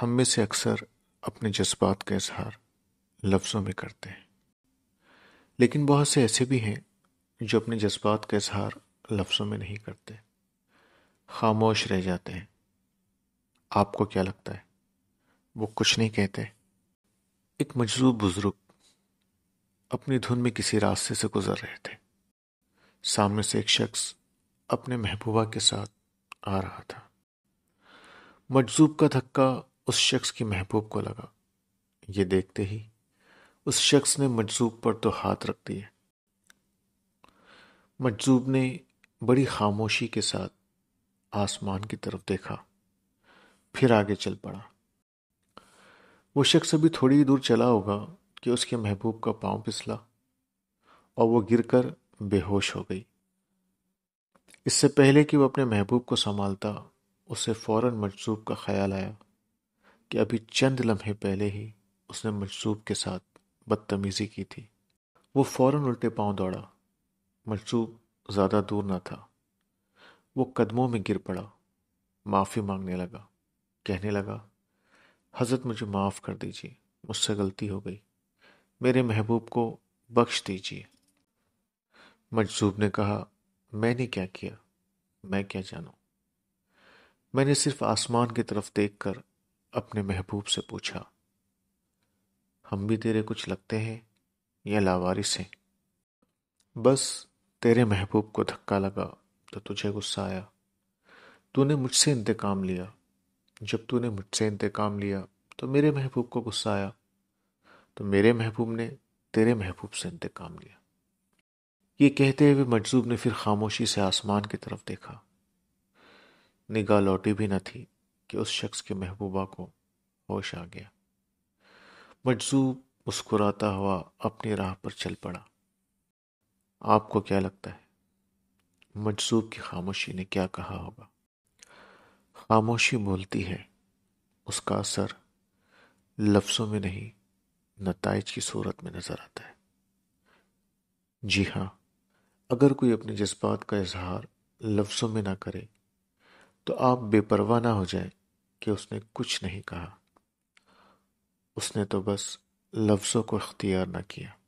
हम में से अक्सर अपने जज्बात का इजहार लफ्ज़ों में करते हैं लेकिन बहुत से ऐसे भी हैं जो अपने जज्बात का इजहार लफ्ज़ों में नहीं करते खामोश रह जाते हैं आपको क्या लगता है वो कुछ नहीं कहते एक मजरूब बुज़ुर्ग अपनी धुन में किसी रास्ते से गुजर रहे थे सामने से एक शख्स अपने महबूबा के साथ आ रहा था मजजूब का धक्का उस शख्स की महबूब को लगा ये देखते ही उस शख्स ने मजसूब पर तो हाथ रख दिए मजसूब ने बड़ी खामोशी के साथ आसमान की तरफ देखा फिर आगे चल पड़ा वो शख्स अभी थोड़ी दूर चला होगा कि उसके महबूब का पांव फिसला और वो गिरकर बेहोश हो गई इससे पहले कि वो अपने महबूब को संभालता उसे फौरन मजसूब का ख्याल आया कि अभी चंद लम्हे पहले ही उसने मलसूब के साथ बदतमीज़ी की थी वो फौरन उल्टे पांव दौड़ा मलसूब ज़्यादा दूर ना था वो कदमों में गिर पड़ा माफ़ी मांगने लगा कहने लगा हज़रत मुझे माफ़ कर दीजिए मुझसे गलती हो गई मेरे महबूब को बख्श दीजिए मजसूब ने कहा मैंने क्या किया मैं क्या जानू मैंने सिर्फ आसमान की तरफ देखकर अपने महबूब से पूछा हम भी तेरे कुछ लगते हैं या लावारिस हैं बस तेरे महबूब को धक्का लगा तो तुझे गुस्सा आया तूने मुझसे इंतकाम लिया जब तूने मुझसे इंतकाम लिया तो मेरे महबूब को गुस्सा आया तो मेरे महबूब ने तेरे महबूब से इंतकाम लिया ये कहते हुए मजजूब ने फिर खामोशी से आसमान की तरफ देखा निगाह लौटी भी न थी कि उस शख्स के महबूबा को होश आ गया मजसूब मुस्कुराता हुआ अपनी राह पर चल पड़ा आपको क्या लगता है मजसूब की खामोशी ने क्या कहा होगा खामोशी बोलती है उसका असर लफ्ज़ों में नहीं नतज की सूरत में नज़र आता है जी हाँ अगर कोई अपने जज्बात का इजहार लफ्ज़ों में ना करे तो आप बेपरवाह ना हो जाए कि उसने कुछ नहीं कहा उसने तो बस लफ्ज़ों को अख्तियार न किया